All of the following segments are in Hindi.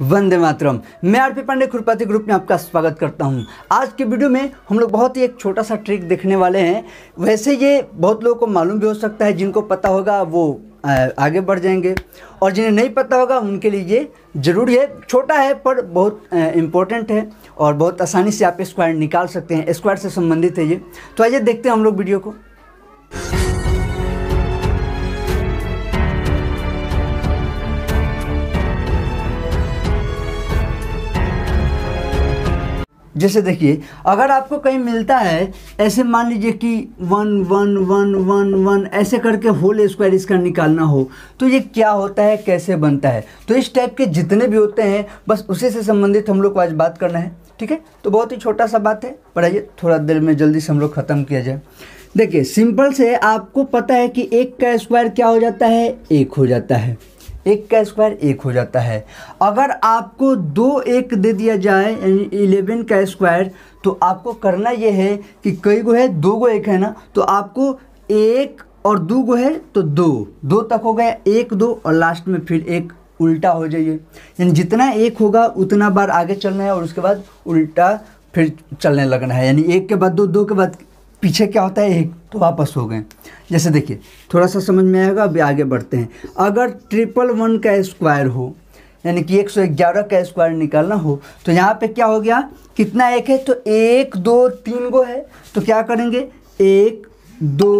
वंदे मातरम मैं R P Pandey Khurpati group में आपका स्वागत करता हूं आज के वीडियो में हम लोग बहुत ही एक छोटा सा ट्रिक देखने वाले हैं वैसे ये बहुत लोगों को मालूम भी हो सकता है जिनको पता होगा वो आगे बढ़ जाएंगे और जिन्हें नहीं पता होगा उनके लिए ये ज़रूरी है छोटा है पर बहुत इम्पोर्टेंट है और बहुत आसानी से आप स्क्वायर निकाल सकते हैं स्क्वायर से संबंधित है ये तो आइए देखते हैं हम लोग वीडियो को जैसे देखिए अगर आपको कहीं मिलता है ऐसे मान लीजिए कि one one one one one ऐसे करके होल स्क्वायर इसका निकालना हो तो ये क्या होता है कैसे बनता है तो इस टाइप के जितने भी होते हैं बस उसी से संबंधित हम लोग को आज बात करना है ठीक है तो बहुत ही छोटा सा बात है पर आइए थोड़ा देर में जल्दी से हम लोग ख़त्म किया जाए देखिए सिंपल से आपको पता है कि एक का स्क्वायर क्या हो जाता है एक हो जाता है एक का स्क्वायर एक हो जाता है अगर आपको दो एक दे दिया जाए यानी इलेवन का स्क्वायर तो आपको करना यह है कि कई गो है दो गो एक है ना तो आपको एक और दो गो है तो दो दो तक हो गया एक दो और लास्ट में फिर एक उल्टा हो जाइए यानी जितना एक होगा उतना बार आगे चलना है और उसके बाद उल्टा फिर चलने लगना है यानी एक के बाद दो दो के बाद पीछे क्या होता है एक तो वापस हो गए जैसे देखिए थोड़ा सा समझ में आएगा अभी आगे बढ़ते हैं अगर ट्रिपल वन का स्क्वायर हो यानी कि एक सौ ग्यारह का स्क्वायर निकालना हो तो यहाँ पे क्या हो गया कितना एक है तो एक दो तीन गो है तो क्या करेंगे एक दो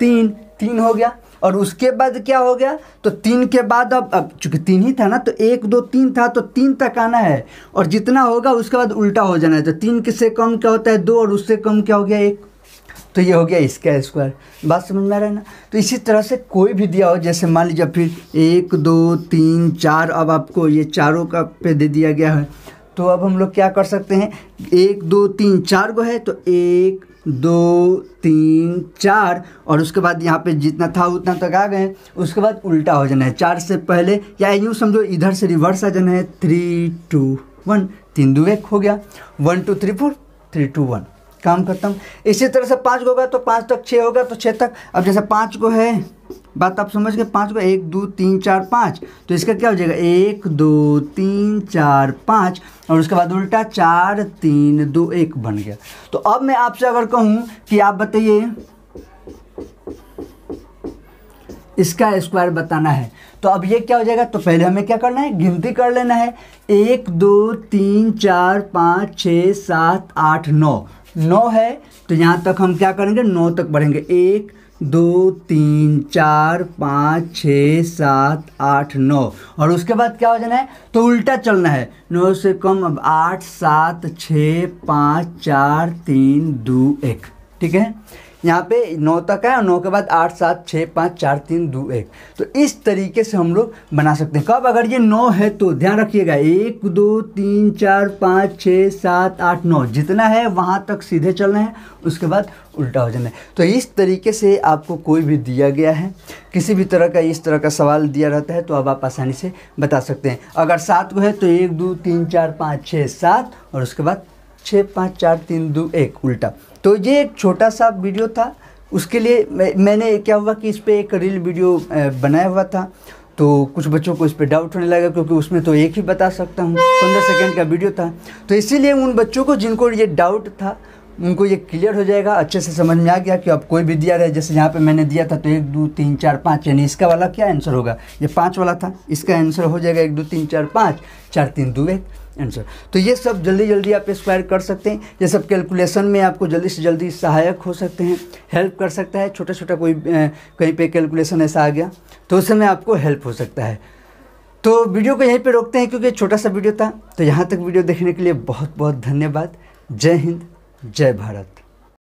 तीन तीन हो गया और उसके बाद क्या हो गया तो तीन के बाद अब अब चूंकि तीन ही था ना तो एक दो तीन था तो तीन तक आना है और जितना होगा उसके बाद उल्टा हो जाना है तो तीन से कम क्या होता है दो और उससे कम क्या हो गया एक तो ये हो गया इसका स्क्वायर बात समझ में आ रहा है ना तो इसी तरह से कोई भी दिया हो जैसे मान लीजिए फिर एक दो तीन चार अब आपको ये चारों का पे दे दिया गया है तो अब हम लोग क्या कर सकते हैं एक दो तीन चार गो है तो एक दो तीन चार और उसके बाद यहाँ पे जितना था उतना तक आ गए उसके बाद उल्टा हो जाना है चार से पहले या यूँ समझो इधर से रिवर्स आ जाना है थ्री टू वन तीन दो एक हो गया one two three four three two one काम खत्म इसी तरह से पाँच को होगा तो पाँच तक छः होगा तो छः तक अब जैसे पाँच को है बात आप समझ गए पाँच को एक दो तीन चार पाँच तो इसका क्या हो जाएगा एक दो तीन चार पाँच और उसके बाद उल्टा चार तीन दो एक बन गया तो अब मैं आपसे अगर कहूँ कि आप बताइए इसका स्क्वायर बताना है तो अब ये क्या हो जाएगा तो पहले हमें क्या करना है गिनती कर लेना है एक दो तीन चार पाँच छः सात आठ नौ नौ है तो यहाँ तक हम क्या करेंगे नौ तक बढ़ेंगे एक दो तीन चार पाँच छ सात आठ नौ और उसके बाद क्या हो जाना है तो उल्टा चलना है नौ से कम अब आठ सात छः पाँच चार तीन दो एक ठीक है यहाँ पे नौ तक है और नौ के बाद आठ सात छः पाँच चार तीन दो एक तो इस तरीके से हम लोग बना सकते हैं कब अगर ये नौ है तो ध्यान रखिएगा एक दो तीन चार पाँच छः सात आठ नौ जितना है वहाँ तक सीधे चलना है उसके बाद उल्टा हो जाना है तो इस तरीके से आपको कोई भी दिया गया है किसी भी तरह का इस तरह का सवाल दिया रहता है तो अब आप आसानी से बता सकते हैं अगर सात को है तो एक दो तीन चार पाँच छः सात और उसके बाद छः पाँच चार तीन दो एक उल्टा तो ये एक छोटा सा वीडियो था उसके लिए मैं, मैंने क्या हुआ कि इस पर एक रील वीडियो बनाया हुआ था तो कुछ बच्चों को इस पर डाउट होने लगा क्योंकि उसमें तो एक ही बता सकता हूँ पंद्रह सेकेंड का वीडियो था तो इसीलिए उन बच्चों को जिनको ये डाउट था उनको ये क्लियर हो जाएगा अच्छे से समझ में आ गया कि अब कोई भी दिया रहे जैसे यहाँ पे मैंने दिया था तो एक दो तीन चार पाँच यानी इसका वाला क्या आंसर होगा ये पाँच वाला था इसका आंसर हो जाएगा एक दो तीन चार पाँच चार तीन दो एक आंसर तो ये सब जल्दी जल्दी आप स्क्वायर कर सकते हैं ये सब कैलकुलेशन में आपको जल्दी से जल्दी सहायक हो सकते हैं हेल्प कर सकता है छोटा छोटा कोई कहीं पे कैलकुलेशन ऐसा आ गया तो उस समय आपको हेल्प हो सकता है तो वीडियो को यहीं पे रोकते हैं क्योंकि छोटा सा वीडियो था तो यहाँ तक वीडियो देखने के लिए बहुत बहुत धन्यवाद जय हिंद जय भारत